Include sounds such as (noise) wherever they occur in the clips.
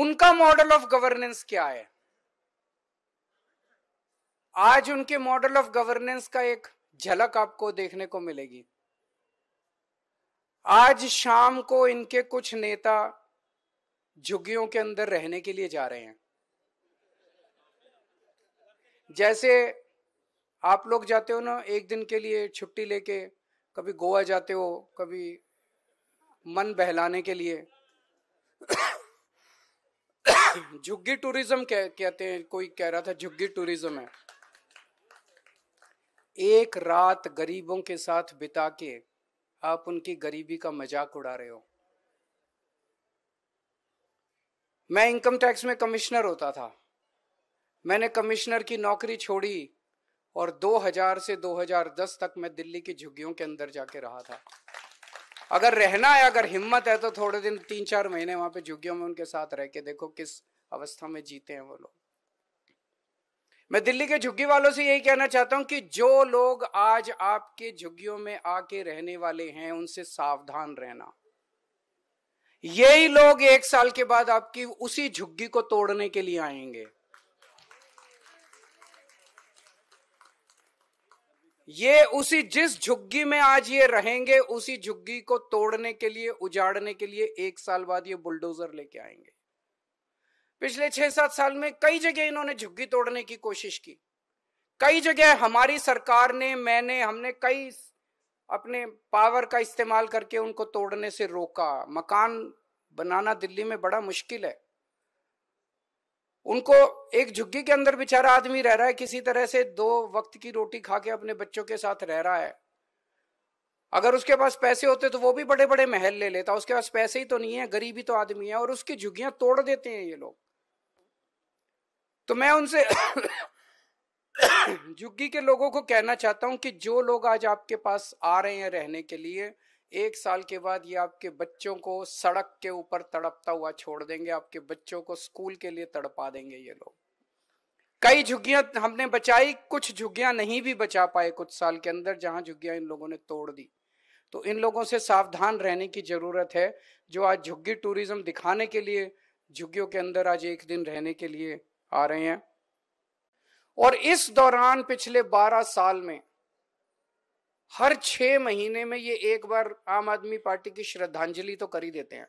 उनका model of governance क्या है आज उनके मॉडल ऑफ गवर्नेंस का एक झलक आपको देखने को मिलेगी आज शाम को इनके कुछ नेता झुग्गियों के अंदर रहने के लिए जा रहे हैं जैसे आप लोग जाते हो ना एक दिन के लिए छुट्टी लेके कभी गोवा जाते हो कभी मन बहलाने के लिए झुग्गी टूरिज्म कह, कहते हैं कोई कह रहा था झुग्गी टूरिज्म है एक रात गरीबों के साथ बिता के आप उनकी गरीबी का मजाक उड़ा रहे हो मैं इनकम टैक्स में कमिश्नर होता था मैंने कमिश्नर की नौकरी छोड़ी और 2000 से 2010 तक मैं दिल्ली की झुग्गियों के अंदर जाके रहा था अगर रहना है अगर हिम्मत है तो थोड़े दिन तीन चार महीने वहां पे झुग्गियों में उनके साथ रह के देखो किस अवस्था में जीते हैं वो लोग मैं दिल्ली के झुग्गी वालों से यही कहना चाहता हूं कि जो लोग आज आपके झुग्गियों में आके रहने वाले हैं उनसे सावधान रहना यही लोग एक साल के बाद आपकी उसी झुग्गी को तोड़ने के लिए आएंगे ये उसी जिस झुग्गी में आज ये रहेंगे उसी झुग्गी को तोड़ने के लिए उजाड़ने के लिए एक साल बाद ये बुलडोजर लेके आएंगे पिछले छह सात साल में कई जगह इन्होंने झुग्गी तोड़ने की कोशिश की कई जगह हमारी सरकार ने मैंने हमने कई अपने पावर का इस्तेमाल करके उनको तोड़ने से रोका मकान बनाना दिल्ली में बड़ा मुश्किल है उनको एक झुग्गी के अंदर बेचारा आदमी रह रहा है किसी तरह से दो वक्त की रोटी खा के अपने बच्चों के साथ रह रहा है अगर उसके पास पैसे होते तो वो भी बड़े बड़े महल ले लेता उसके पास पैसे ही तो नहीं है गरीबी तो आदमी है और उसकी झुग्गियां तोड़ देते हैं ये लोग तो मैं उनसे (coughs) झुग्गी के लोगों को कहना चाहता हूं कि जो लोग आज आपके पास आ रहे हैं रहने के लिए एक साल के बाद ये आपके बच्चों को सड़क के ऊपर तड़पता हुआ छोड़ देंगे आपके बच्चों को स्कूल के लिए तड़पा देंगे ये लोग कई झुग्गियां हमने बचाई कुछ झुग्गियां नहीं भी बचा पाए कुछ साल के अंदर जहां झुग्गियां इन लोगों ने तोड़ दी तो इन लोगों से सावधान रहने की जरूरत है जो आज झुग्गी टूरिज्म दिखाने के लिए झुग्गियों के अंदर आज एक दिन रहने के लिए आ रहे हैं और इस दौरान पिछले 12 साल में हर छह महीने में ये एक बार आम आदमी पार्टी की श्रद्धांजलि तो कर ही देते हैं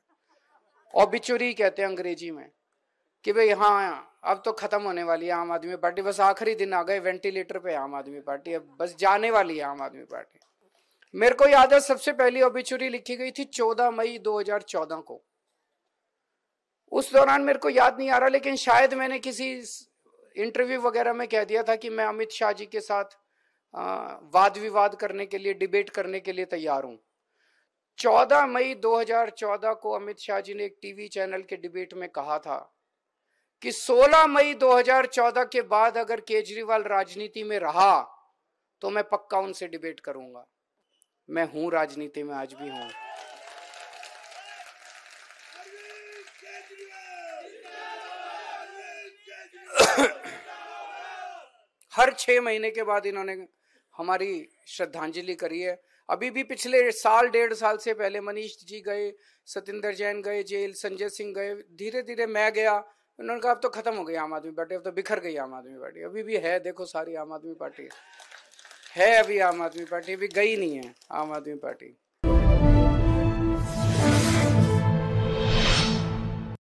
ओबिचुरी कहते हैं अंग्रेजी में कि भाई हाँ अब तो खत्म होने वाली है आम आदमी पार्टी बस आखिरी दिन आ गए वेंटिलेटर पे आम आदमी पार्टी अब बस जाने वाली है आम आदमी पार्टी मेरे को याद है सबसे पहली ओबिचुरी लिखी गई थी 14 मई 2014 को उस दौरान मेरे को याद नहीं आ रहा लेकिन शायद मैंने किसी इंटरव्यू वगैरह में कह दिया था कि मैं अमित शाह जी के साथ वाद विवाद करने के लिए डिबेट करने के लिए तैयार हूं 14 मई 2014 को अमित शाह जी ने एक टीवी चैनल के डिबेट में कहा था कि 16 मई 2014 के बाद अगर केजरीवाल राजनीति में रहा तो मैं पक्का उनसे डिबेट करूंगा मैं हूं राजनीति में आज भी हूं हर छह महीने के बाद इन्होंने हमारी श्रद्धांजलि करिए अभी भी पिछले साल डेढ़ साल से पहले मनीष जी गए सतेंद्र जैन गए जेल संजय सिंह गए धीरे धीरे मैं गया उन्होंने कहा अब तो खत्म हो गई आम आदमी पार्टी अब तो बिखर गई आम आदमी पार्टी अभी भी है देखो सारी आम आदमी पार्टी है अभी आम आदमी पार्टी अभी गई नहीं है आम आदमी पार्टी